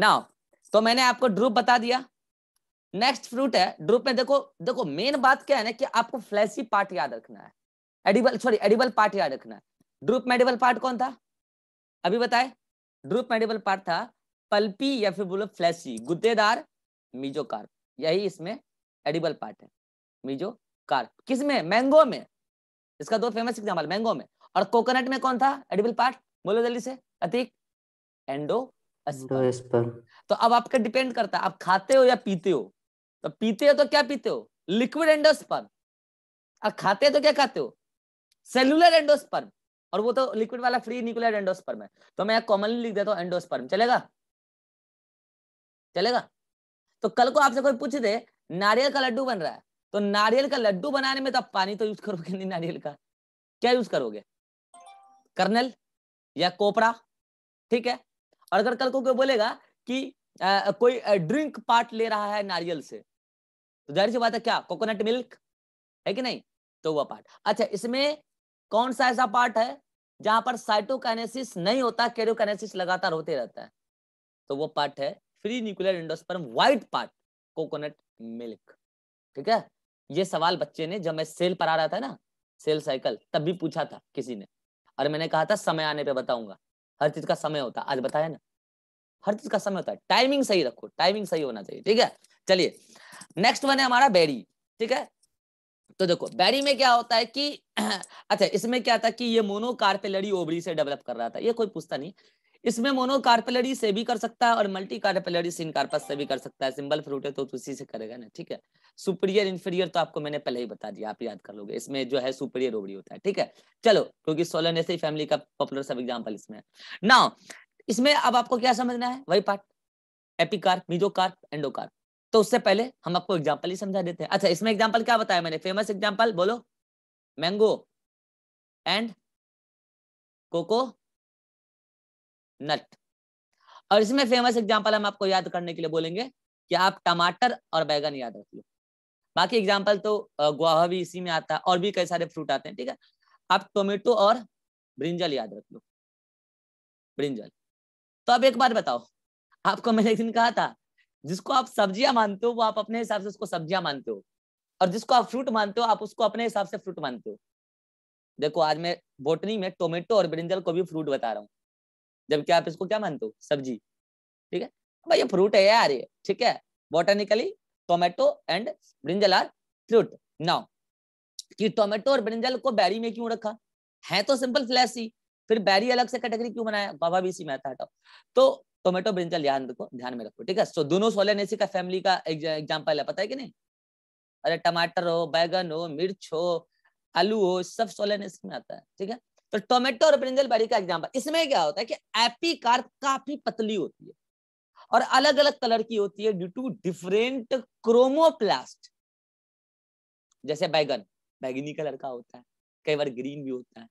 now तो मैंने आपको ड्रुप बता दिया नेक्स्ट फ्रूट है ड्रुप में देखो देखो मेन बात क्या है ना कि आपको फ्लैसी पार्ट याद रखना है एडिबल सॉरी एडिबल पार्ट याद रखना है ड्रुप मेडिबल पार्ट कौन था अभी बताए ड्रुप मेडिबल पार्ट था पल्पी या फिर बोलो फ्लैसी गुद्देदार मीजोकार्प यही इसमें एडिबल पार्ट है मीजो कार्प किस में मैंगो में इसका दो फेमस एग्जाम्पल मैंगो में और कोकोनट में कौन था एडिबल पार्ट बोलो जल्दी से अतिक एंडो तो, तो अब आपका डिपेंड करता है आप खाते हो या पीते हो तो पीते हो तो क्या पीते हो लिक्विड एंडोस्पर्म और खाते हो तो क्या खाते हो सेलुलर एंडोस्पर्म और वो तो लिक्विड वाला फ्री न्यूक्लियर एंडोस्पर्म है तो मैं कॉमनली लिख देता हूँ एंडोस्पर्म चलेगा चलेगा तो कल को आपसे कोई पूछ दे नारियल का लड्डू बन रहा है तो नारियल का लड्डू बनाने में तो आप पानी तो यूज करोगे नहीं नारियल का क्या यूज करोगे कर्नल या कोपरा ठीक है और अगर कल को कोई बोलेगा कि आ, कोई ड्रिंक पार्ट ले रहा है नारियल से तो जाहिर सी बात है क्या कोकोनट मिल्क है कि नहीं तो वह पार्ट अच्छा इसमें कौन सा ऐसा पार्ट है जहां पर साइटोकाइनेसिस नहीं होता कैरियोकाइनेसिस लगातार होते रहता है तो वो पार्ट है free nuclear endosperm white part coconut milk ठीक है ये सवाल बच्चे ने जब मैं सेल पर आ रहा था ना सेल साइकिल तब भी पूछा था किसी ने और मैंने कहा था समय आने पे बताऊंगा हर चीज का समय होता है आज बताया ना हर चीज का समय होता है टाइमिंग सही रखो टाइमिंग सही होना चाहिए ठीक है चलिए नेक्स्ट वन है हमारा बैरी ठीक है तो देखो बैरी में क्या होता है कि अच्छा इसमें क्या था कि ये मोनोकार्पेलरी ओबरी से डेवलप कर रहा था ये कोई पूछता नहीं इसमें मोनोकार्पेलरी से भी कर सकता है और मल्टी कार्पेलरी सिनकार्पस से भी कर सकता है सिंबल फ्रूट है तो उसी से करेगा ना ठीक है सुपरियर इन्फीरियर तो आपको मैंने पहले ही बता दिया आप याद कर लोगे इसमें जो है सुपरियर ओवरी होता है ठीक है चलो क्योंकि सोलन सोलनेसी फैमिली का पॉपुलर सब एग्जाम्पल इसमें ना इसमें अब आपको क्या समझना है वही पार्ट एपिकार्प मिजोकार्प एंडोकार्प तो उससे पहले हम आपको एग्जाम्पल ही समझा देते हैं अच्छा इसमें एग्जाम्पल क्या बताया मैंने फेमस एग्जाम्पल बोलो मैंगो एंड कोको नट और इसमें फेमस एग्जाम्पल हम आपको याद करने के लिए बोलेंगे कि आप टमाटर और बैगन याद रख लो बाकी एग्जाम्पल तो गुआहा भी इसी में आता है और भी कई सारे फ्रूट आते हैं ठीक है आप टोमेटो और ब्रिंजल याद रख लो ब्रिंजल तो अब एक बात बताओ आपको मैंने एक दिन कहा था जिसको आप सब्जियां मानते हो वो आप अपने हिसाब से उसको सब्जियां मानते हो और जिसको आप फ्रूट मानते हो आप उसको अपने हिसाब से फ्रूट मानते हो देखो आज मैं बोटनी में टोमेटो और ब्रिंजल को भी फ्रूट बता रहा हूँ जबकि आप इसको क्या मानते हो सब्जी ठीक है भाई ये फ्रूट है यार ये ठीक है botanically tomato and brinjal are fruit now कि टोमेटो और ब्रिंजल को बैरी में क्यों रखा है तो सिंपल फ्लैश ही फिर बैरी अलग से कैटेगरी क्यों बनाया बाबा भी इसी में आता हटाओ तो टोमेटो ब्रिंजल ध्यान रखो ध्यान में रखो ठीक है सो दोनों सोलेनेसी का फैमिली का एग्जाम्पल है पता है कि नहीं अरे टमाटर हो बैगन हो मिर्च हो आलू हो सब सोलेनेसी में आता है ठीक है तो टोमेटो और ब्रिंजल बेरी का एग्जाम्पल इसमें क्या होता है कि एपी कार्प काफी पतली होती है और अलग अलग कलर की होती है ड्यू टू डिफरेंट क्रोमोप्लास्ट जैसे बैगन बैगनी कलर का होता है कई बार ग्रीन भी होता है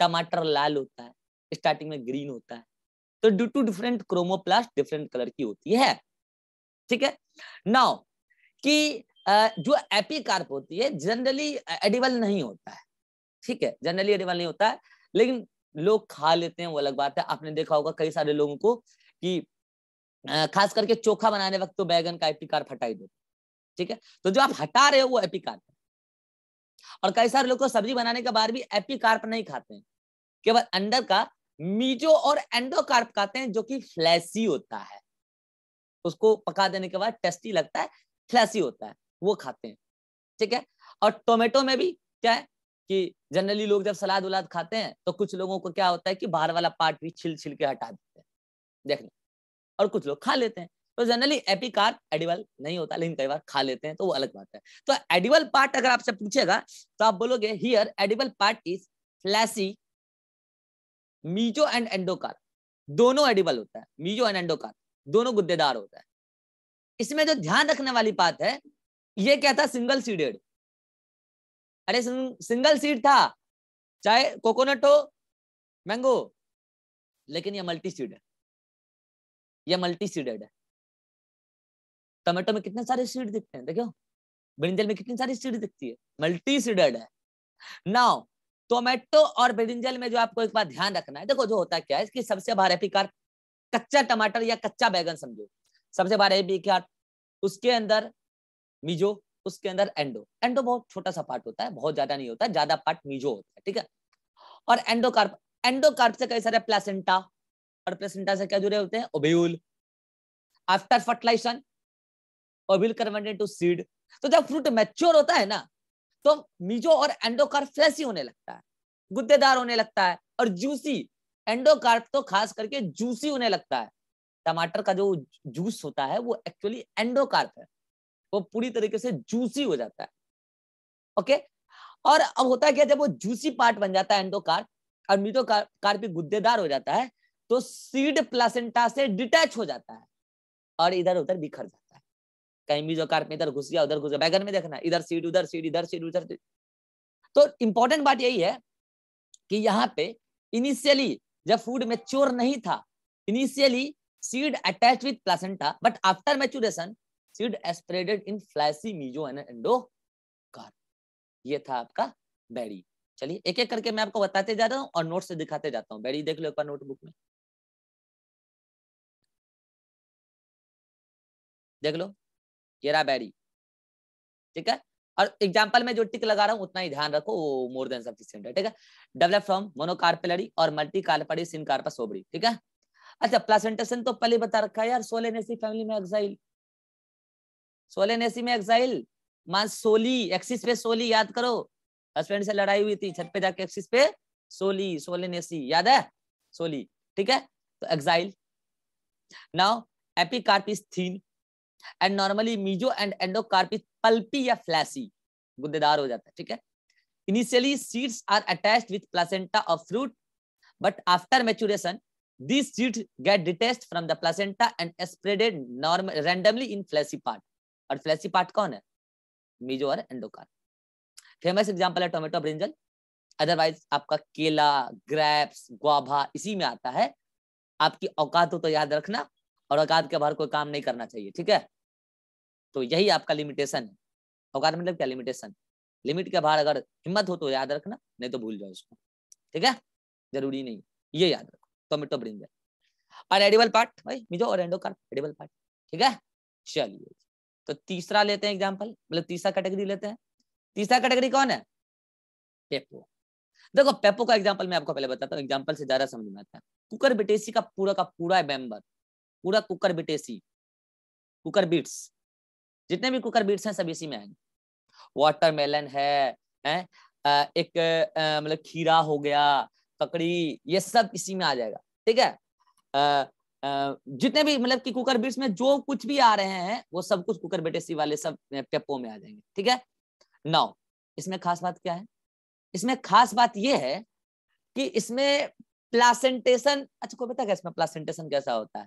टमाटर लाल होता है स्टार्टिंग में ग्रीन होता है तो due to different chromoplast different colour की होती है ठीक है नाउ कि जो एपीकार्प होती है जनरली एडिबल नहीं होता है ठीक है जनरली अरेबल नहीं होता है लेकिन लोग खा लेते हैं वो अलग बात है आपने देखा होगा कई सारे लोगों को कि खास करके चोखा बनाने वक्त तो बैगन का एपिकार हटाई दो ठीक है तो जो आप हटा रहे हो वो एपिकार है और कई सारे लोग को सब्जी बनाने के बाद भी एपिकार्प नहीं खाते हैं केवल अंडर का मीजो और एंडोकार्प खाते हैं जो कि फ्लैसी होता है उसको पका देने के बाद टेस्टी लगता है फ्लैसी होता है वो खाते हैं ठीक है और टोमेटो में भी क्या है कि जनरली लोग जब सलाद उलाद खाते हैं तो कुछ लोगों को क्या होता है कि बाहर वाला पार्ट भी छिल छिल के हटा देते हैं देखना और कुछ लोग खा लेते हैं तो जनरली एपिकार एडिबल नहीं होता लेकिन कई बार खा लेते हैं तो वो अलग बात है तो एडिबल पार्ट अगर आपसे पूछेगा तो आप बोलोगे here edible part is fleshy meso and endocarp दोनों एडिबल होता है मीजो एंड एंडोकार दोनों गुद्देदार होता है इसमें जो ध्यान रखने वाली बात है ये क्या था सिंगल सीडेड अरे सिंगल सीड था चाहे कोकोनट हो मैंगो लेकिन यह मल्टी सीड है यह मल्टी सीडेड है टमाटो में कितने सारे सीड दिखते हैं देखो ब्रिंजल में कितनी सारी सीड दिखती है मल्टी सीडेड है नाउ टोमेटो और ब्रिंजल में जो आपको एक बात ध्यान रखना है देखो जो होता क्या है इसकी सबसे बारहपीकार कच्चा टमाटर या कच्चा बैगन समझो सबसे बारहपीकार उसके अंदर मिजो उसके अंदर एंडो एंडो बहुत छोटा सा पार्ट होता है बहुत ज्यादा नहीं होता ज्यादा पार्ट मीजो होता है ठीक है और एंडोकार्प एंडोकार्प से कई सारे प्लेसेंटा और प्लेसेंटा से क्या जुड़े होते हैं ovule after fertilization ovule converted to seed तो जब फ्रूट मैच्योर होता है ना तो मीजो और एंडोकार्प फ्लैसी होने लगता है गुद्देदार होने लगता है और जूसी एंडोकार्प तो खास करके जूसी होने लगता है टमाटर का जो जूस होता है वो एक्चुअली एंडोकार्प है वो पूरी तरीके से जूसी हो जाता है ओके और अब होता क्या जब वो जूसी पार्ट बन जाता है एंडोकार और भी गुद्देदार हो जाता है तो सीड प्लासेंटा से डिटैच हो जाता है और इधर उधर बिखर जाता है कहीं मिजोकार्प में इधर घुस गया उधर घुस गया बैगन में देखना इधर सीड उधर सीड इधर सीड उधर तो इंपॉर्टेंट बात यही है कि यहाँ पे इनिशियली जब फूड मेच्योर नहीं था initially seed attach with placenta but after maturation acid aspirated in fleshy meso and endocarp ये था आपका बैरी चलिए एक एक करके मैं आपको बताते जा रहा हूँ और नोट से दिखाते जाता हूँ बैरी देख लो एक बार नोटबुक में देख लो ये रहा बैरी ठीक है और एग्जाम्पल में जो टिक लगा रहा हूँ उतना ही ध्यान रखो वो मोर देन सफिशियंट है ठीक है डेवलप फ्रॉम मोनोकार्पेलरी और मल्टी कार्पेरी सिन कार्पस ठीक है अच्छा प्लासेंटेशन तो पहले बता रखा है यार सोलेनेसी फैमिली में एक्साइल सोले ने में एक्साइल मान सोली एक्सिस पे सोली याद करो हस्बैंड से लड़ाई हुई थी छत पे जाके एक्सिस पे सोली सोले ने याद है सोली ठीक है तो axile now epicarp is thin and normally meso and endocarp is pulpy या फ्लैसी गुद्देदार हो जाता है ठीक है initially seeds are attach with placenta of fruit but after maturation these seeds get detached from the placenta and spreaded normal randomly in fleshy part और fleshy part कौन है मीजो और एंडोकार फेमस एग्जाम्पल है tomato brinjal otherwise आपका केला grapes ग्वाभा इसी में आता है आपकी औकात हो तो याद रखना और औकात के बाहर कोई काम नहीं करना चाहिए ठीक है तो यही आपका लिमिटेशन है औकात मतलब क्या लिमिटेशन लिमिट के बाहर अगर हिम्मत हो तो याद रखना नहीं तो भूल जाओ उसको ठीक है जरूरी नहीं ये याद रखो टोमेटो ब्रिंजल और एडिबल पार्ट भाई मिजो और एंडो एडिबल पार्ट ठीक है चलिए तो तीसरा लेते हैं एग्जाम्पल मतलब तीसरा कैटेगरी लेते हैं तीसरा कैटेगरी कौन है पेपो देखो पेपो का एग्जाम्पल मैं आपको पहले बताता हूँ एग्जाम्पल से ज्यादा समझ में आता है कुकर बिटेसी का पूरा का पूरा मेंबर पूरा कुकर बिटेसी कुकर बीट्स जितने भी कुकर बीट्स हैं सब इसी में आएंगे वाटरमेलन है, है एक मतलब खीरा हो गया ककड़ी ये सब इसी में आ जाएगा ठीक है जितने भी मतलब कि कुकर बीट्स में जो कुछ भी आ रहे हैं वो सब कुछ कुकर बेटेसी वाले सब पेपो में आ जाएंगे ठीक है नाउ इसमें खास बात क्या है इसमें खास बात यह है कि इसमें प्लासेंटेशन अच्छा कोई बताएगा इसमें प्लासेंटेशन कैसा होता है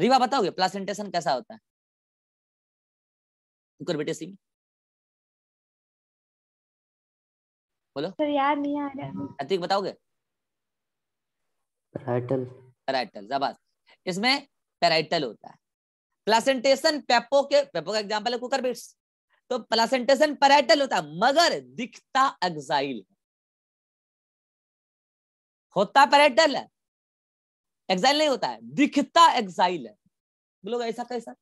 रीवा बताओगे प्लासेंटेशन कैसा होता है कुकर बेटेसी में बोलो सर यार नहीं आ रहा अतिक बताओगे इसमें पेराइटल होता है प्लासेंटेशन पेपो के पेपो का एग्जाम्पल है कुकर बीट्स तो प्लासेंटेशन पेराइटल होता है मगर दिखता एक्साइल होता पेराइटल है एक्साइल नहीं होता है दिखता एक्साइल है बोलोगे ऐसा कैसा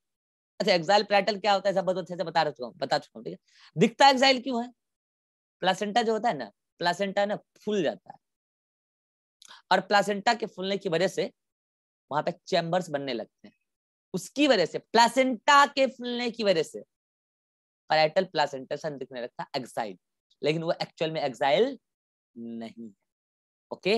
अच्छा एक्साइल पेराइटल क्या होता है सब बहुत अच्छे से बता चुका हूँ बता चुका हूँ ठीक है दिखता एक्साइल क्यों है प्लासेंटा जो होता है ना प्लासेंटा ना फूल जाता है और प्लासेंटा के फूलने की वजह से वहां पे चैम्बर्स बनने लगते हैं उसकी वजह से प्लासेंटा के फूलने की वजह से पैराइटल प्लासेंटा सन दिखने लगता है एक्साइल लेकिन वो एक्चुअल में एक्साइल नहीं है ओके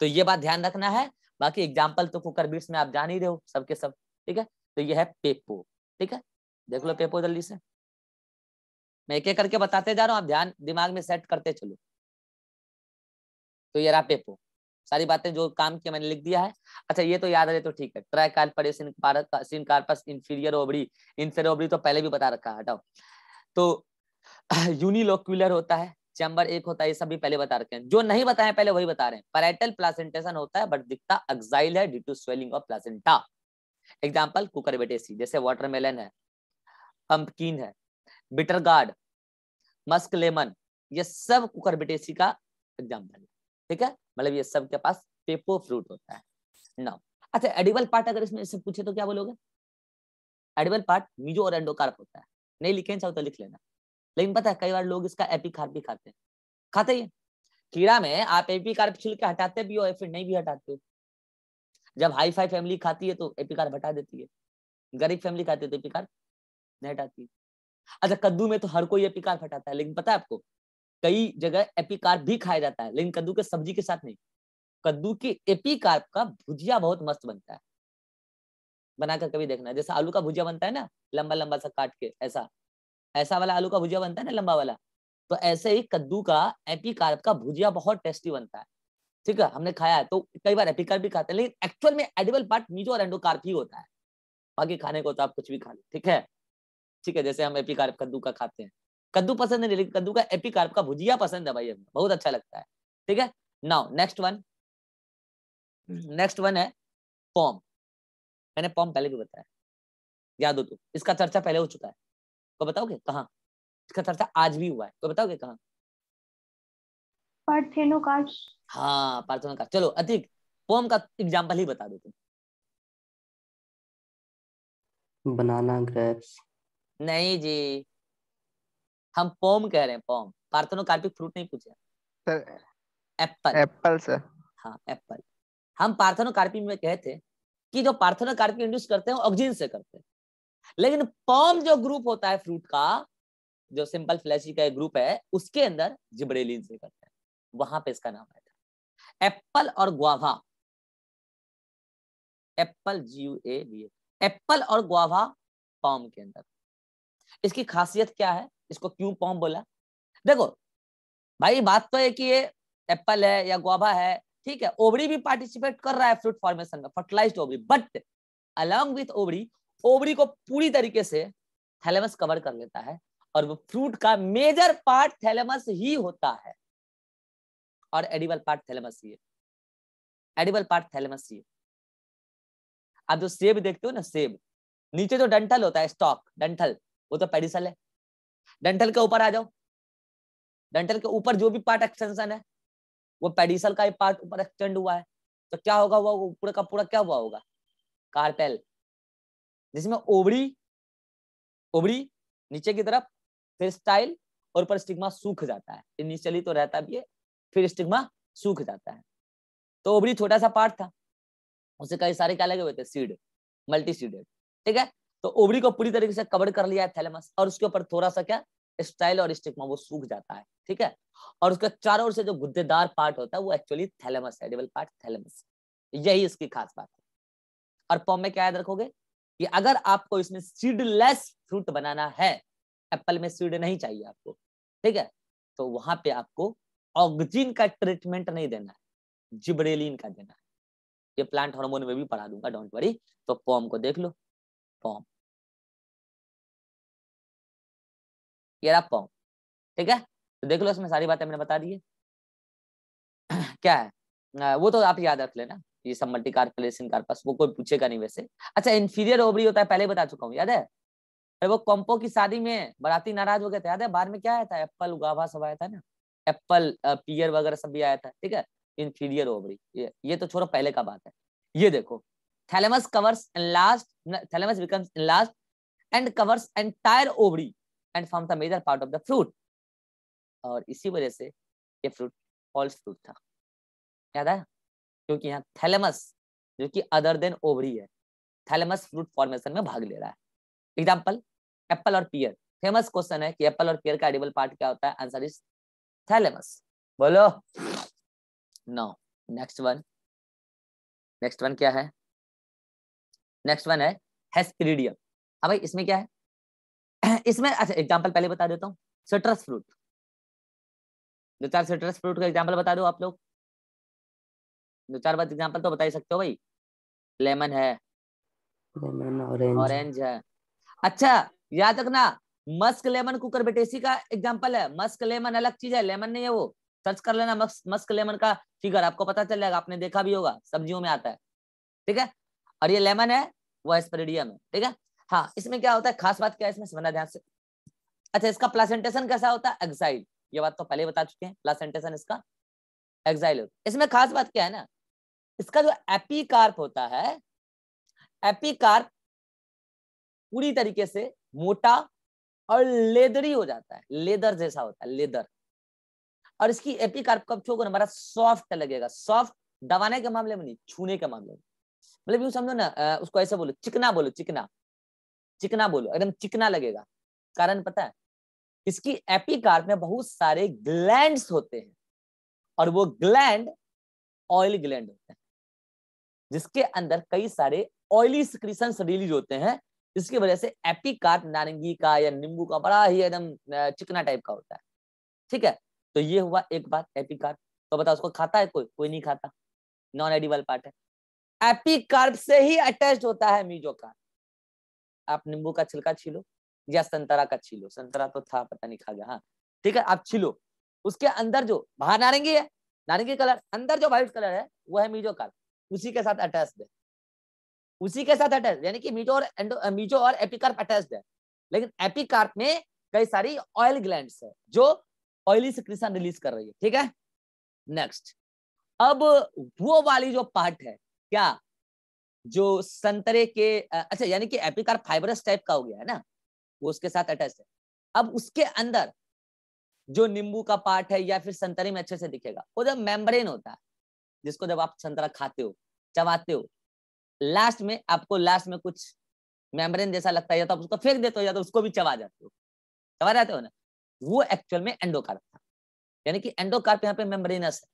तो ये बात ध्यान रखना है बाकी एग्जाम्पल तो कुकर बीट्स में आप जान ही रहे हो सबके सब ठीक है तो ये है पेपो ठीक है देख लो पेपो जल्दी से मैं एक एक करके बताते जा रहा हूँ आप ध्यान दिमाग में सेट करते चलो तो ये रहा पेपो सारी बातें जो काम किया मैंने लिख दिया है अच्छा ये तो याद रहे तो ठीक है tricarpous syncarpous inferior ovary inferior ovary तो पहले भी बता रखा हटाओ तो यूनिलोक्यूलर होता है चैम्बर एक होता है ये सब भी पहले बता रखे हैं जो नहीं बताए पहले वही बता रहे हैं पैराइटल प्लासेंटेशन होता है बट दिखता एक्साइल है due to swelling of placenta example cucurbitaceae जैसे वाटरमेलन है पंपकिन है बिटर गार्ड मस्क लेमन ये सब कुकरबेटेसी का एग्जाम्पल है ठीक है मतलब ये सबके पास पेपो फ्रूट होता है नाउ अच्छा एडिबल पार्ट अगर इसमें इससे पूछे तो क्या बोलोगे एडिबल पार्ट मीजो और एंडोकार्प होता है नहीं लिखे चाहो तो लिख लेना लेकिन पता है कई बार लोग इसका एपिकार्प भी खाते हैं खाते ही कीड़ा में आप एपिकार्प छिल के हटाते भी हो या फिर नहीं भी हटाते हो जब हाई फाई फैमिली खाती है तो एपिकार्प हटा देती है गरीब फैमिली खाती है तो एपिकार्प नहीं हटाती अच्छा कद्दू में तो हर कोई एपिकार्प हटाता है लेकिन पता है आपको कई जगह एपिकार्प भी खाया जाता है लेकिन कद्दू के सब्जी के साथ नहीं कद्दू के एपिकार्प का भुजिया बहुत मस्त बनता है बनाकर कभी देखना जैसे आलू का भुजिया बनता है ना लंबा लंबा सा काट के ऐसा ऐसा वाला आलू का भुजिया बनता है ना लंबा वाला तो ऐसे ही कद्दू का एपिकार्प का भुजिया बहुत टेस्टी बनता है ठीक है हमने खाया है तो कई बार एपिकार्प भी खाते हैं लेकिन एक्चुअल में एडिबल पार्ट मीजो और एंडोकार्प ही होता है बाकी खाने को तो आप कुछ भी खा लो ठीक है ठीक है जैसे हम कार्प कद्दू का खाते हैं कद्दू पसंद नहीं लेकिन कद्दू का एपिकार्प का भुजिया पसंद है भाई हमें बहुत अच्छा लगता है ठीक है now next one next one है पॉम मैंने पॉम पहले भी बताया याद हो तो इसका चर्चा पहले हो चुका है तो बताओगे कहा इसका चर्चा आज भी हुआ है तो बताओगे कहा पार्थेनोकार्स हाँ पार्थेनोकार्स चलो अधिक पोम का एग्जाम्पल ही बता दो तुम बनाना ग्रेप्स नहीं जी हम पोम कह रहे हैं पोम पार्थनो कार्पिक फ्रूट नहीं पूछे एप्पल एप्पल सर हाँ एप्पल हम पार्थनो कार्पी में कहे थे कि जो पार्थनो कार्पी इंड्यूस करते हैं ऑक्सीजन से करते हैं लेकिन पॉम जो ग्रुप होता है फ्रूट का जो सिंपल फ्लैशी का एक ग्रुप है उसके अंदर जिब्रेलिन से करते हैं वहां पे इसका नाम आया था एप्पल और guava apple G U A apple और ग्वाभा पॉम के अंदर इसकी खासियत क्या है इसको क्यों पॉम बोला देखो भाई बात तो है कि ये एप्पल है या गोभा है ठीक है ओबड़ी भी पार्टिसिपेट कर रहा है फ्रूट फॉर्मेशन में फर्टिलाइज ओबड़ी बट अलॉन्ग विथ ओबड़ी ओबड़ी को पूरी तरीके से थैलेमस कवर कर लेता है और वो फ्रूट का मेजर पार्ट थैलेमस ही होता है और एडिबल पार्ट थैलेमस ही है एडिबल पार्ट थैलेमस ही है आप जो सेब देखते हो ना सेब नीचे जो डंठल होता है स्टॉक डंठल वो तो पेडिसल है डेंटल के ऊपर आ जाओ डेंटल के ऊपर जो भी पार्ट एक्सटेंशन है वो पेडिसल का ही पार्ट ऊपर एक्सटेंड हुआ है तो क्या होगा वो पूरा का पूरा क्या हुआ होगा कार्पेल जिसमें ओबड़ी ओबड़ी नीचे की तरफ फिर स्टाइल और ऊपर स्टिग्मा सूख जाता है इनिशियली तो रहता भी है फिर स्टिग्मा सूख जाता है तो ओबड़ी छोटा सा पार्ट था उसे कई सारे क्या लगे हुए थे सीड मल्टी सीडेड ठीक है तो ओवरी को पूरी तरीके से कवर कर लिया है थैलेमस और उसके ऊपर थोड़ा सा क्या स्टाइल और स्टिकमा वो सूख जाता है ठीक है और उसका चारों ओर से जो गुद्देदार पार्ट होता है वो एक्चुअली थैलेमस है डेवल पार्ट थैलेमस यही इसकी खास बात है और पॉम में क्या याद रखोगे कि अगर आपको इसमें सीडलेस फ्रूट बनाना है एप्पल में सीड नहीं चाहिए आपको ठीक है तो वहां पे आपको ऑक्सीजन का ट्रीटमेंट नहीं देना है जिब्रेलिन का देना है ये प्लांट हार्मोन में भी पढ़ा दूंगा डोंट वरी तो पॉम को देख लो पॉम ये रहा पाँव ठीक है तो देख लो इसमें सारी बातें मैंने बता दी है क्या है वो तो आप याद रख लेना ये सब मल्टी कार्पलेशन कार्पस वो कोई पूछेगा नहीं वैसे अच्छा इन्फीरियर ओवरी होता है पहले बता चुका हूँ याद है अरे वो कॉम्पो की शादी में बराती नाराज हो गए थे याद है बाद में क्या आया था एप्पल उगावा सब आया था ना एप्पल पियर वगैरह सब भी आया था ठीक है इन्फीरियर ओवरी ये ये तो छोड़ो पहले का बात है ये देखो thalamus covers and last thalamus becomes last and covers entire ovary and form the major part of the fruit और इसी वजह से ये फ्रूट फॉल्स फ्रूट था याद है क्योंकि यहाँ थैलेमस जो कि अदर देन ओवरी है थैलेमस फ्रूट फॉर्मेशन में भाग ले रहा है एग्जाम्पल एप्पल और पियर फेमस क्वेश्चन है कि एप्पल और पियर का एडिबल पार्ट क्या होता है आंसर इज थैलेमस बोलो no next one next one क्या है नेक्स्ट वन है हेस्पिरिडियम हाँ भाई इसमें क्या है इसमें अच्छा एग्जाम्पल पहले बता देता हूँ सिट्रस फ्रूट दो चार सिट्रस फ्रूट का एग्जाम्पल बता दो आप लोग दो चार बात एग्जाम्पल तो बता ही सकते हो भाई लेमन है लेमन ऑरेंज ऑरेंज है अच्छा याद रखना मस्क लेमन कुकर बेटेसी का एग्जाम्पल है मस्क लेमन अलग चीज है लेमन नहीं है वो सर्च कर लेना मस्क मस्क लेमन का फिगर आपको पता चल जाएगा आपने देखा भी होगा सब्जियों में आता है ठीक है और ये लेमन है वो एस्पेरिडियम है ठीक है हाँ इसमें क्या होता है खास बात क्या है इसमें समझना ध्यान से अच्छा इसका प्लासेंटेशन कैसा होता है एक्साइल ये बात तो पहले बता चुके हैं प्लासेंटेशन इसका एक्साइल होता है इसमें खास बात क्या है ना इसका जो एपीकार्प होता है एपीकार्प पूरी तरीके से मोटा और लेदरी हो जाता है लेदर जैसा होता है लेदर और इसकी एपीकार्प कब छोकर हमारा सॉफ्ट लगेगा सॉफ्ट दबाने के मामले में नहीं छूने के मामले में मतलब यूँ समझो ना उसको ऐसा बोलो चिकना बोलो चिकना चिकना बोलो एकदम चिकना लगेगा कारण पता है इसकी एपिकार्प में बहुत सारे ग्लैंड होते हैं और वो ग्लैंड ऑयल ग्लैंड होते हैं जिसके अंदर कई सारे ऑयली सिक्रीशन रिलीज होते हैं जिसकी वजह से एपिकार्प नारंगी का या नींबू का बड़ा ही एकदम चिकना टाइप का होता है ठीक है तो ये हुआ एक बात एपिकार्प तो बता उसको खाता है कोई कोई नहीं खाता नॉन एडिबल पार्ट है एपिकार्प से ही अटैच होता है मीजोकार्प आप नींबू का छिलका छीलो या संतरा का छीलो संतरा तो था पता नहीं खा गया हाँ ठीक है आप छीलो उसके अंदर जो बाहर नारंगी है नारंगी कलर अंदर जो व्हाइट कलर है वो है मीजो कार उसी के साथ अटैच है उसी के साथ अटैच यानी कि मीजो और एंडो मीजो और एपिकार्प अटैच है लेकिन एपिकार्प में कई सारी ऑयल ग्लैंड है जो ऑयली सिक्रेशन रिलीज कर रही है ठीक है नेक्स्ट अब वो वाली जो पार्ट है क्या जो संतरे के अच्छा यानी कि एपिकार फाइबरस टाइप का हो गया है ना वो उसके साथ अटैच है अब उसके अंदर जो नींबू का पार्ट है या फिर संतरे में अच्छे से दिखेगा वो जब मेम्ब्रेन होता है जिसको जब आप संतरा खाते हो चबाते हो लास्ट में आपको लास्ट में कुछ मेम्ब्रेन जैसा लगता है या तो आप उसको फेंक देते हो या तो उसको भी चबा जाते हो चबा जाते हो ना वो एक्चुअल में एंडोकार्प था यानी कि एंडोकार्प यहाँ पे मेम्ब्रेनस है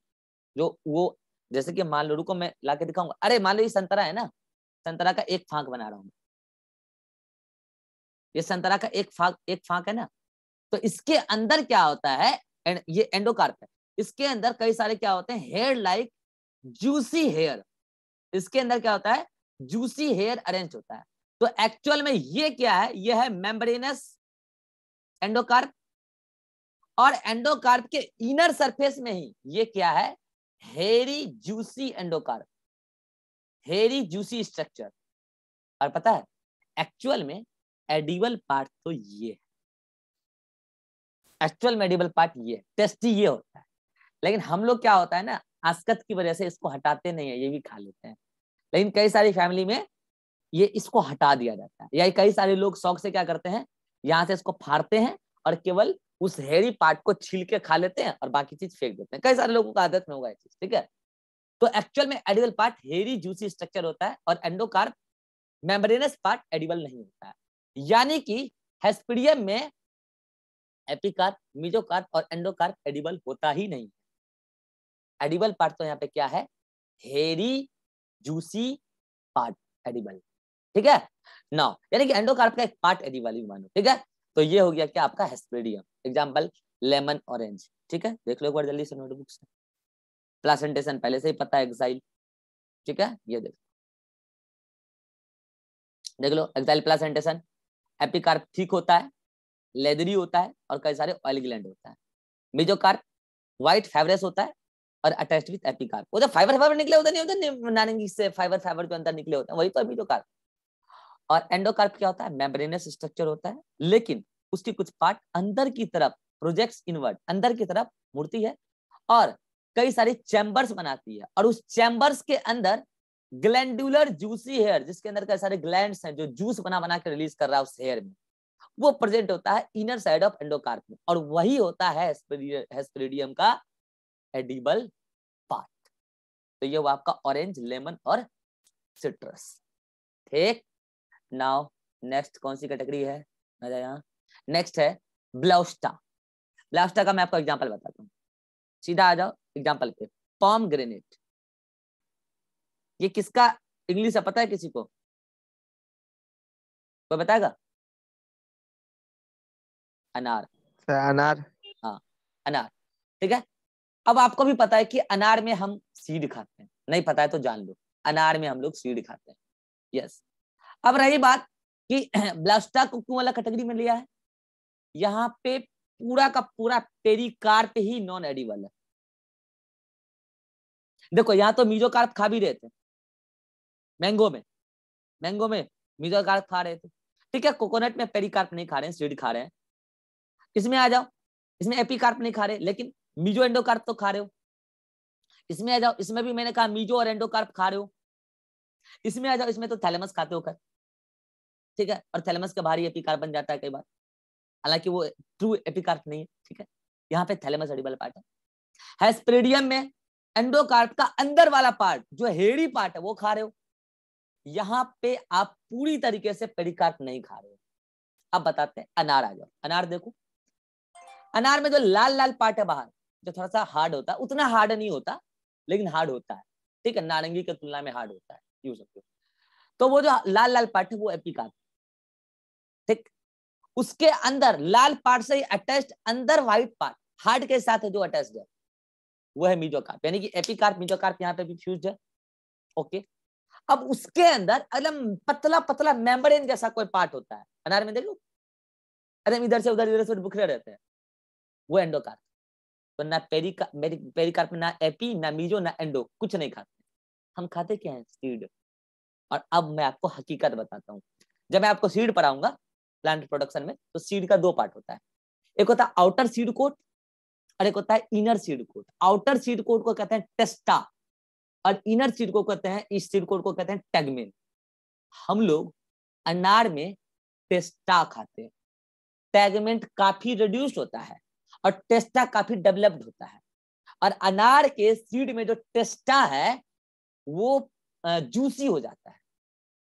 जो वो जैसे कि मान लो रुको मैं ला दिखाऊंगा अरे मान लो ये संतरा है ना संतरा का एक फाक बना रहा हूं ये संतरा का एक फाक एक फाक है ना तो इसके अंदर क्या होता है एंड ये एंडोकार्प है इसके अंदर कई सारे क्या होते हैं हेयर लाइक जूसी हेयर इसके अंदर क्या होता है जूसी हेयर अरेंज होता है तो एक्चुअल में ये क्या है ये है मेम्ब्रेनस एंडोकार्प और एंडोकार्प के इनर सरफेस में ही ये क्या है hairy juicy endocarp hairy juicy structure और पता है एक्चुअल में एडिबल पार्ट तो ये है एक्चुअल में एडिबल पार्ट ये है टेस्टी ये होता है लेकिन हम लोग क्या होता है ना आसकत की वजह से इसको हटाते नहीं है ये भी खा लेते हैं लेकिन कई सारी फैमिली में ये इसको हटा दिया जाता है या कई सारे लोग शौक से क्या करते हैं यहाँ से इसको फाड़ते हैं और केवल उस हेरी पार्ट को छील के खा लेते हैं और बाकी चीज फेंक देते हैं कई सारे लोगों का आदत में होगा ये चीज ठीक है तो एक्चुअल में edible part hairy juicy structure होता है और एंडोकार्प मेम्ब्रेनस पार्ट एडिबल नहीं होता है यानी कि हेस्पिडियम में एपिकार्प मिजोकार्प और एंडोकार्प एडिबल होता ही नहीं एडिबल पार्ट तो यहाँ पे क्या है हेरी जूसी पार्ट एडिबल ठीक है नाउ यानी कि एंडोकार्प का एक पार्ट एडिबल ही मानो ठीक है तो ये हो गया क्या आपका हेस्पिडियम एग्जाम्पल लेमन ऑरेंज ठीक है देख लो एक बार जल्दी से नोटबुक से प्लासेंटेशन पहले से ही पता है एक्साइल ठीक है ये देखो देख लो एक्साइल प्लासेंटेशन एपिकार्प थिक होता है लेदरी होता है और कई सारे ऑयल ग्लैंड होता है मिजोकार्प व्हाइट फेवरेस होता है और अटैच्ड विथ एपिकार्प उधर फाइबर फाइबर निकले उधर नहीं उधर नारंगी से फाइबर फाइबर के अंदर निकले होते हैं वही तो मिजोकार्प और एंडोकार्प क्या होता है मेम्ब्रेनस स्ट्रक्चर होता है लेकिन उसकी कुछ पार्ट अंदर की तरफ प्रोजेक्ट्स इनवर्ड अंदर की तरफ मुड़ती है और कई सारी चैम्बर्स बनाती है और उस चैम्बर्स के अंदर ग्लैंडुलर जूसी हेयर जिसके अंदर कई सारे ग्लैंड हैं जो जूस बना बना के रिलीज कर रहा है उस हेयर में वो प्रेजेंट होता है इनर साइड ऑफ एंडोकार्प में और वही होता है हेस्पेरिडियम का एडिबल पार्ट तो ये वो आपका ऑरेंज लेमन और सिट्रस ठीक नाउ नेक्स्ट कौन सी कैटेगरी है नेक्स्ट है ब्लाउस्टा ब्लाउस्टा का मैं आपको एग्जांपल बताता हूँ सीधा आ जाओ एग्जाम्पल पे पॉम ग्रेनेट ये किसका इंग्लिश है पता है किसी को कोई बताएगा अनार अच्छा, अनार हाँ अनार ठीक है अब आपको भी पता है कि अनार में हम सीड खाते हैं नहीं पता है तो जान लो अनार में हम लोग सीड खाते हैं यस अब रही बात कि ब्लास्टा को क्यों वाला कैटेगरी में लिया है यहाँ पे पूरा का पूरा पेरी कार्प ही नॉन एडिबल है देखो यहाँ तो मीजो कार्प खा भी रहे थे मैंगो में मैंगो में मीजो कार्प खा रहे थे ठीक है कोकोनट में पेरिकार्प नहीं खा रहे हैं सीड खा रहे हैं इसमें आ जाओ इसमें एपिकार्प नहीं खा रहे लेकिन मीजो एंडोकार्प तो खा रहे हो इसमें आ जाओ इसमें भी मैंने कहा मीजो और एंडोकार्प खा रहे हो इसमें आ जाओ इसमें तो थैलेमस खाते हो कर ठीक है और थैलेमस का भारी एपिकार्प बन जाता है कई बार हालांकि वो ट्रू एपिकार्प नहीं है ठीक है यहाँ पे थैलेमस एडिबल पार्ट है हेस्पेरिडियम में एंडोकार्प का अंदर वाला पार्ट जो हेड़ी पार्ट है वो खा रहे हो यहां पे आप पूरी तरीके से पेडिकार्प नहीं खा रहे हो अब बताते हैं अनार आ जाओ अनार देखो अनार में जो लाल लाल पार्ट है बाहर जो थोड़ा सा हार्ड होता है उतना हार्ड नहीं होता लेकिन हार्ड होता है ठीक है नारंगी की तुलना में हार्ड होता है यूज सकते हो तो वो जो लाल लाल पार्ट है वो एपिकार्प ठीक उसके अंदर लाल पार्ट से अटैच अंदर व्हाइट पार्ट हार्ड के साथ है जो अटैच है वो है मीजोकार्प यानी कि एपिकार्प मीजोकार्प यहाँ पे भी फ्यूज है ओके अब उसके अंदर एकदम पतला पतला मेम्ब्रेन जैसा कोई पार्ट होता है अनार में देखो एकदम इधर से उधर इधर से बुखरे रहते हैं वो एंडोकार्प तो ना पेरिका पेरिकार्प ना एपी ना मीजो ना एंडो कुछ नहीं खाते हम खाते क्या है सीड और अब मैं आपको हकीकत बताता हूँ जब मैं आपको सीड पढ़ाऊंगा प्लांट प्रोडक्शन में तो सीड का दो पार्ट होता है एक होता है आउटर सीड कोट और एक होता है inner seed coat outer seed coat को कहते हैं टेस्टा और इनर सीड को कहते हैं इस सीड कोट को कहते हैं टेगमेन हम लोग अनार में टेस्टा खाते हैं टैगमेंट काफी रिड्यूस्ड होता है और टेस्टा काफी डेवलप्ड होता है और अनार के सीड में जो टेस्टा है वो जूसी हो जाता है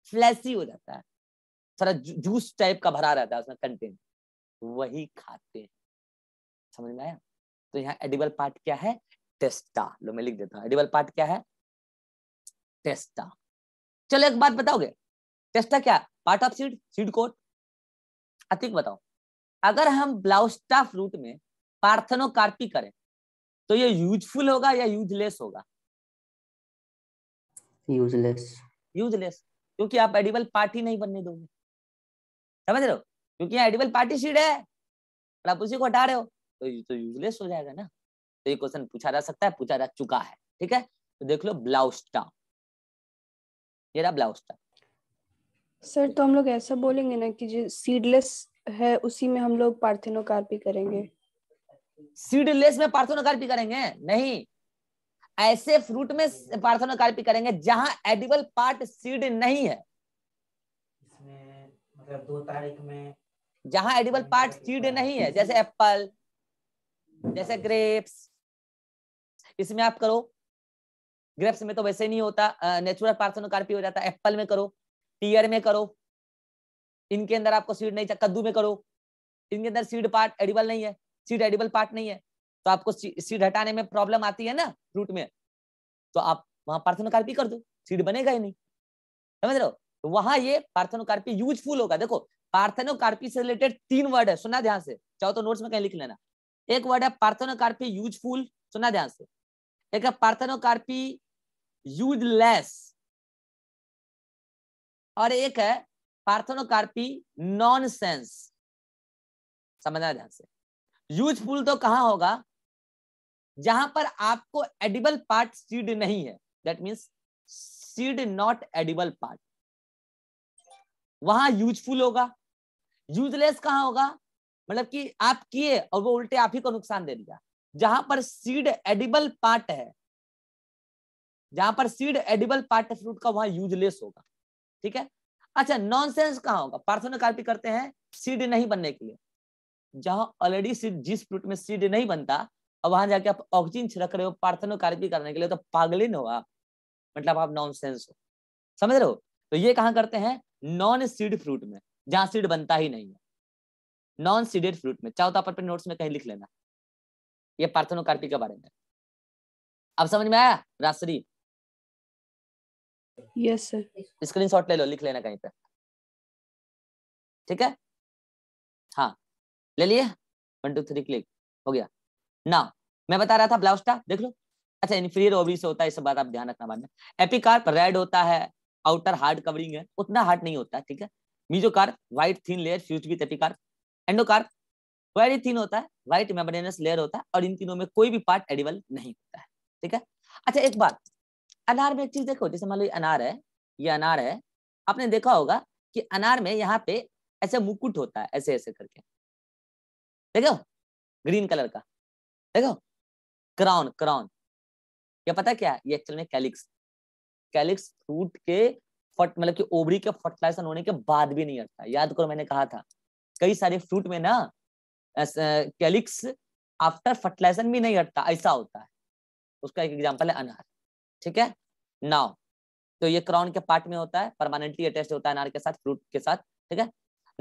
फ्लैसी हो जाता है सारा जूस टाइप का भरा रहता है उसमें कंटेंट वही खाते हैं समझ में आया तो यहाँ एडिबल पार्ट क्या है टेस्टा लो मैं लिख देता हूँ एडिबल पार्ट क्या है टेस्टा चलो एक बात बताओगे टेस्टा क्या part of seed seed coat Atiq बताओ अगर हम ब्लाउस्टा फ्रूट में पार्थनोकार्पी करें तो ये यूजफुल होगा या यूजलेस होगा यूजलेस यूजलेस क्योंकि आप एडिबल पार्टी नहीं बनने दोगे समझ रहे हो क्योंकि एडिबल पार्टी सीड है और आप उसी को हटा रहे हो तो तो यूजलेस हो जाएगा ना तो ये क्वेश्चन पूछा जा सकता है पूछा जा चुका है ठीक है तो देख लो ब्लाउज टाप ये रहा ब्लाउज टाप सर तो हम लोग ऐसा बोलेंगे ना कि जो सीडलेस है उसी में हम लोग पार्थेनोकार्पी करेंगे सीडलेस में पार्थेनोकार्पी करेंगे नहीं ऐसे फ्रूट में पार्थेनोकार्पी करेंगे जहां एडिबल पार्ट सीड नहीं है इसमें मतलब दो तारीख में जहां एडिबल पार्ट सीड नहीं है जैसे एप्पल जैसे ग्रेप्स इसमें आप करो ग्रेप्स में तो वैसे नहीं होता नेचुरल पार्थनोकार्पी हो जाता है एप्पल में करो टीयर में करो इनके अंदर आपको सीड नहीं चाहिए कद्दू में करो इनके अंदर सीड पार्ट एडिबल नहीं है सीड एडिबल पार्ट नहीं है तो आपको सीड हटाने में प्रॉब्लम आती है ना फ्रूट में तो आप वहां पार्थनोकार्पी कर दो सीड बनेगा ही नहीं समझ रहे हो तो वहां ये पार्थनोकार्पी यूजफुल होगा देखो पार्थनोकार्पी से रिलेटेड तीन वर्ड है सुना ध्यान से चाहो तो नोट्स में कहीं लिख लेना एक वर्ड है पार्थनोकार्पी यूजफुल सुना ध्यान से एक है पार्थनोकार्पी यूजलेस और एक है पार्थनोकार्पी नॉन सेंस समझना ध्यान से यूजफुल तो कहां होगा जहां पर आपको एडिबल पार्ट सीड नहीं है that means seed not edible part वहां यूजफुल होगा यूजलेस कहां होगा मतलब कि आप किए और वो उल्टे आप ही को नुकसान दे दिया जहां पर सीड एडिबल पार्ट है जहां पर सीड एडिबल पार्ट है फ्रूट का वहां यूजलेस होगा ठीक है अच्छा नॉनसेंस कहाँ होगा पार्थोन करते हैं सीड नहीं बनने के लिए जहां ऑलरेडी सीड जिस फ्रूट में सीड नहीं बनता और वहां जाके आप ऑक्सीजन छिड़क रहे हो पार्थोन करने के लिए तो पागलिन हो आप मतलब आप नॉन सेंस हो समझ रहे हो तो ये कहा करते हैं नॉन सीड फ्रूट में जहां सीड बनता ही नहीं है नॉन सीडेड फ्रूट में चाहो तो आप अपने नोट्स में कहीं लिख लेना ये पार्थनोकार्पी के बारे में अब समझ में आया राशरी यस सर स्क्रीनशॉट ले लो लिख लेना कहीं पे ठीक है हाँ ले लिए वन टू थ्री क्लिक हो गया ना मैं बता रहा था ब्लाउस्टा देख लो अच्छा इन्फीरियर ओवरी से होता है इस बात आप ध्यान रखना बाद एपिकार्प रेड होता है आउटर हार्ड कवरिंग है उतना हार्ड नहीं होता ठीक है mesocarp white thin layer fuse with epicarp endocarp very thin होता है व्हाइट मेम्ब्रेनस लेयर होता है और इन तीनों में कोई भी पार्ट एडिबल नहीं होता है ठीक है अच्छा एक बात अनार में एक चीज देखो जैसे मान लो अनार है ये अनार है आपने देखा होगा कि अनार में यहाँ पे ऐसे मुकुट होता है ऐसे ऐसे करके देखो ग्रीन कलर का देखो क्राउन क्राउन ये पता क्या ये एक्चुअल में कैलिक्स कैलिक्स फ्रूट के फट मतलब कि ओबरी के फर्टिलाइजेशन होने के बाद भी नहीं हटता याद करो मैंने कहा था कई सारे फ्रूट में ना कैलिक्स आफ्टर फर्टिलाइजेशन भी नहीं हटता ऐसा होता है उसका एक एग्जाम्पल है अनार ठीक है नाव तो ये क्राउन के पार्ट में होता है परमानेंटली अटेस्ट होता है अनार के साथ फ्रूट के साथ ठीक है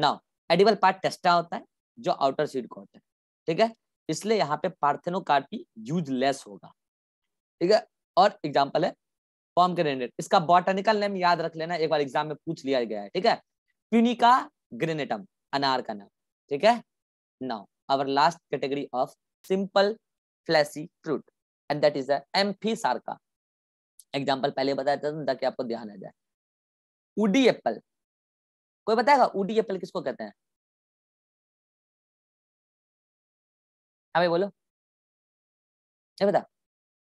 नाव एडिबल पार्ट टेस्टा होता है जो आउटर सीड को होता है ठीक है इसलिए यहाँ पे पार्थेनो कार्पी यूजलेस होगा ठीक है और एग्जाम्पल है फॉर्म ग्रेनेट इसका बॉटनिकल नेम याद रख लेना एक बार एग्जाम में पूछ लिया गया है ठीक है प्यूनिका ग्रेनेटम अनार का नाम ठीक है now our last category of simple fleshy fruit and that is amphisarca example पहले बताया था ताकि आपको ध्यान आ जाए उडी एप्पल कोई बताएगा उडी एप्पल किसको कहते हैं हाँ बोलो क्या बता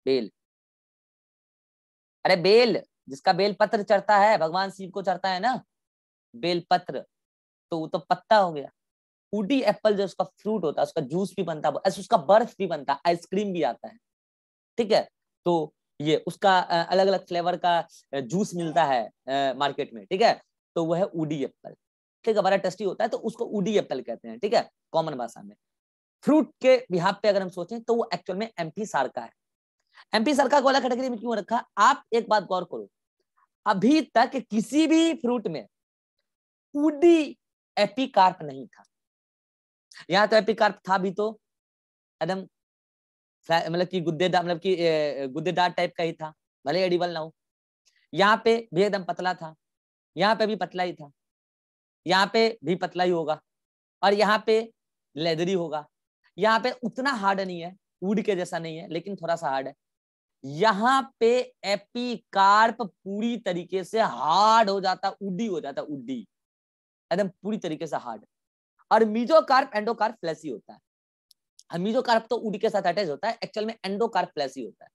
बेल अरे बेल जिसका बेल पत्र चढ़ता है भगवान शिव को चढ़ता है ना बेल पत्र तो वो तो पत्ता हो गया फूटी एप्पल जो उसका फ्रूट होता है उसका जूस भी बनता है उसका बर्फ भी बनता है आइसक्रीम भी आता है ठीक है तो ये उसका अलग अलग फ्लेवर का जूस मिलता है मार्केट में ठीक है तो वह है उडी एप्पल ठीक है बड़ा टेस्टी होता है तो उसको उडी एप्पल कहते हैं ठीक है कॉमन भाषा में फ्रूट के बिहार पे अगर हम सोचें तो वो एक्चुअल में एमपी सारका है एमपी सारका को अलग कैटेगरी में क्यों रखा आप एक बात गौर करो अभी तक किसी भी फ्रूट में उडी एपिकार्प नहीं था यहाँ तो एपिकार्प था भी तो एकदम मतलब कि गुद्देदार मतलब कि गुद्देदार टाइप का ही था भले एडिबल ना हो यहाँ पे भी एकदम पतला था यहाँ पे भी पतला ही था यहाँ पे भी पतला ही होगा और यहाँ पे लेदरी होगा यहाँ पे उतना हार्ड नहीं है उड के जैसा नहीं है लेकिन थोड़ा सा हार्ड है यहाँ पे एपिकार्प पूरी तरीके से हार्ड हो जाता उडी हो जाता उडी एकदम पूरी तरीके से हार्ड और मीजोकार्प एंडोकार्प फ्लैसी होता है मीजोकार्प तो उड़ी के साथ अटैच होता है एक्चुअल में एंडोकार्प फ्लैसी होता है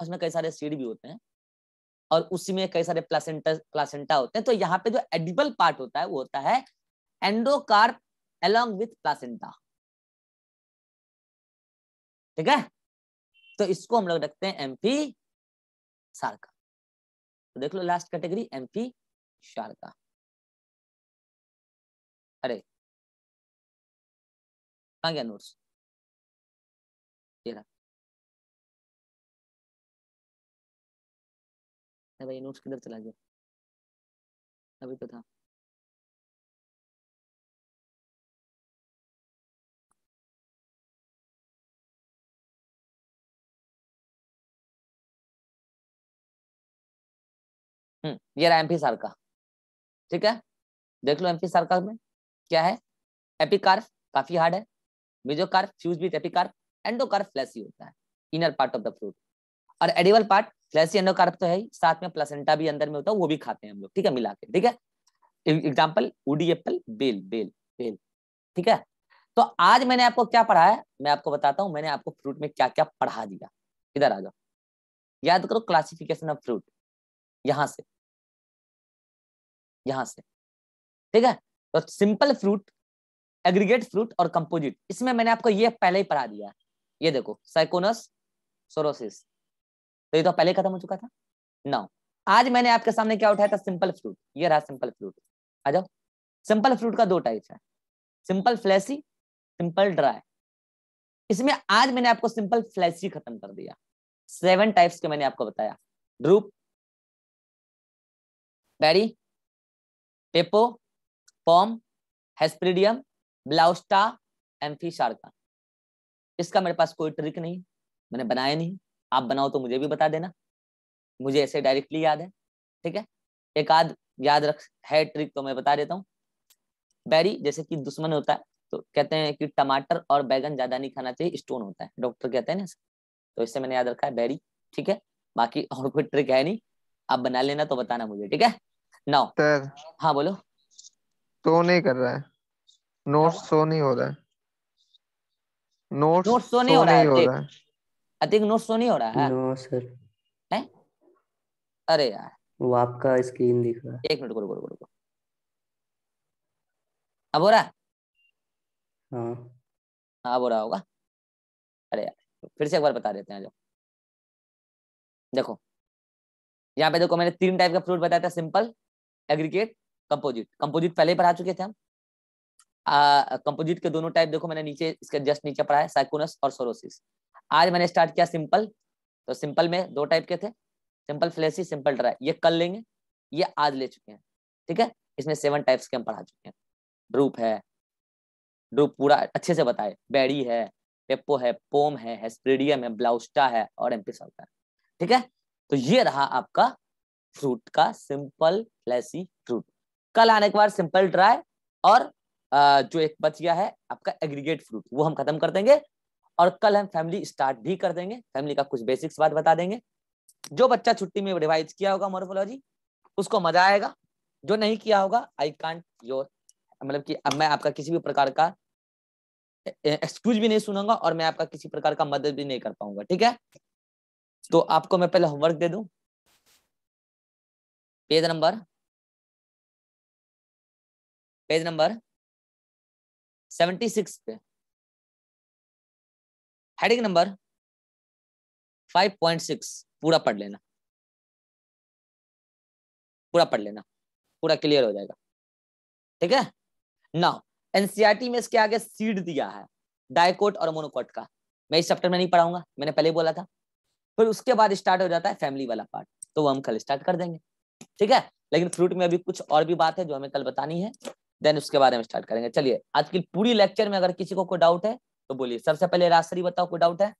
उसमें कई सारे सीड भी होते हैं और उसी में कई सारे प्लासेंटा प्लासेंटा होते हैं तो यहाँ पे जो एडिबल पार्ट होता है वो होता है एंडोकार्प अलोंग विथ प्लासेंटा ठीक है तो इसको हम लोग रखते हैं एमपी सार्का तो देख लो लास्ट कैटेगरी एमपी शारका अरे कहा गया नोट्स भाई नोट्स किधर चला गया अभी तो था हम्म, ये रहा एमपी सर का ठीक है देख लो एमपी सर का में क्या है एपिकार्फ काफी हार्ड है mesocarp fuse with epicarp endocarp fleshy होता है inner part of the fruit और एडिबल पार्ट फ्लैसी एंडोकार्प तो है साथ में प्लेसेंटा भी अंदर में होता है वो भी खाते हैं हम लोग ठीक है मिला के ठीक है एग्जाम्पल उडी एप्पल बेल बेल बेल ठीक है तो आज मैंने आपको क्या पढ़ा है मैं आपको बताता हूँ मैंने आपको फ्रूट में क्या क्या पढ़ा दिया इधर आ जाओ याद करो क्लासिफिकेशन ऑफ फ्रूट यहां से यहां से ठीक है तो सिंपल फ्रूट एग्रीगेट फ्रूट और कंपोजिट इसमें मैंने आपको ये पहले ही पढ़ा दिया ये देखो साइकोनस सोरोसिस तो ये तो पहले खत्म हो चुका था नौ आज मैंने आपके सामने क्या उठाया था सिंपल फ्रूट ये रहा सिंपल फ्रूट आ जाओ सिंपल फ्रूट का दो टाइप है सिंपल फ्लैसी सिंपल ड्राई इसमें आज मैंने आपको सिंपल फ्लैसी खत्म कर दिया सेवन टाइप्स के मैंने आपको बताया ड्रूप बैरी पेपो पॉम हेस्प्रीडियम ब्लाउस्टा एम्फीशार्का इसका मेरे पास कोई ट्रिक नहीं मैंने बनाया नहीं आप बनाओ तो मुझे भी बता देना मुझे ऐसे डायरेक्टली याद है ठीक है एक आध याद रख है ट्रिक तो मैं बता देता हूँ बैरी जैसे कि दुश्मन होता है तो कहते हैं कि टमाटर और बैगन ज्यादा नहीं खाना चाहिए स्टोन होता है डॉक्टर कहते हैं ना तो इससे मैंने याद रखा है बैरी ठीक है बाकी और कोई ट्रिक है नहीं आप बना लेना तो बताना मुझे ठीक है नाउ हाँ बोलो शो तो नहीं कर रहा है नोट शो नहीं हो रहा है नोट नोट शो नहीं हो रहा है आई थिंक नोट शो नहीं हो रहा है नो सर है अरे यार वो आपका स्क्रीन दिख रहा है एक मिनट रुको रुको रुको अब हो रहा है हाँ हाँ हो रहा होगा अरे यार फिर से एक बार बता देते हैं जो देखो यहाँ पे देखो मैंने तीन टाइप का फ्रूट बताया था सिंपल एग्रीगेट कंपोजिट कंपोजिट पहले पढ़ा चुके थे हम कंपोजिट के दोनों टाइप देखो मैंने नीचे इसके जस्ट नीचे पढ़ा है साइकोनस और सोरोसिस आज मैंने स्टार्ट किया सिंपल तो सिंपल में दो टाइप के थे सिंपल फ्लेसी सिंपल ड्राई ये कल लेंगे ये आज ले चुके हैं ठीक है इसमें सेवन टाइप्स के हम पढ़ा चुके हैं ड्रूप है ड्रूप पूरा अच्छे से बताए बैडी है पेपो है पोम है हेस्प्रिडियम है ब्लाउस्टा है और एम्पिस होता है ठीक है तो ये रहा आपका फ्रूट का सिंपल फ्लैसी फ्रूट कल आने के बाद सिंपल ड्राई और जो एक बच गया है आपका एग्रीगेट फ्रूट वो हम खत्म कर देंगे और कल हम फैमिली स्टार्ट भी कर देंगे फैमिली का कुछ बेसिक्स बात बता देंगे जो बच्चा छुट्टी में रिवाइज किया होगा मोरफोलॉजी उसको मजा आएगा जो नहीं किया होगा आई कांट योर मतलब कि अब मैं आपका किसी भी प्रकार का एक्सक्यूज भी नहीं सुनूंगा और मैं आपका किसी प्रकार का मदद भी नहीं कर पाऊंगा ठीक है तो आपको मैं पहले होमवर्क दे दू page number page number seventy six पे heading number five point six पूरा पढ़ लेना पूरा पढ़ लेना पूरा क्लियर हो जाएगा ठीक है ना एनसीईआरटी e में इसके आगे सीड दिया है डायकोट और मोनोकोट का मैं इस चैप्टर में नहीं पढ़ाऊंगा मैंने पहले बोला था फिर उसके बाद स्टार्ट हो जाता है फैमिली वाला पार्ट तो वो हम कल स्टार्ट कर देंगे ठीक है लेकिन फ्रूट में अभी कुछ और भी बात है जो हमें कल बतानी है देन उसके बारे में स्टार्ट करेंगे चलिए आज की पूरी लेक्चर में अगर किसी को कोई डाउट है तो बोलिए सबसे पहले राजश्री बताओ कोई डाउट है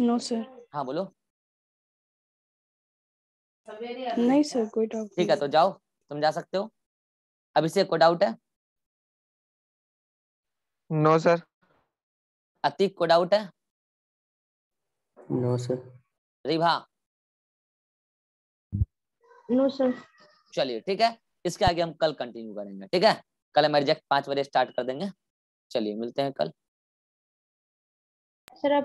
नो सर हाँ बोलो नहीं सर कोई डाउट ठीक है तो जाओ तुम जा सकते हो अभी से कोई डाउट है नो सर अतीक को डाउट है no sir Ribha no sir चलिए ठीक है इसके आगे हम कल कंटिन्यू करेंगे ठीक है कल हम जैक पांच बजे स्टार्ट कर देंगे चलिए मिलते हैं कल सर आप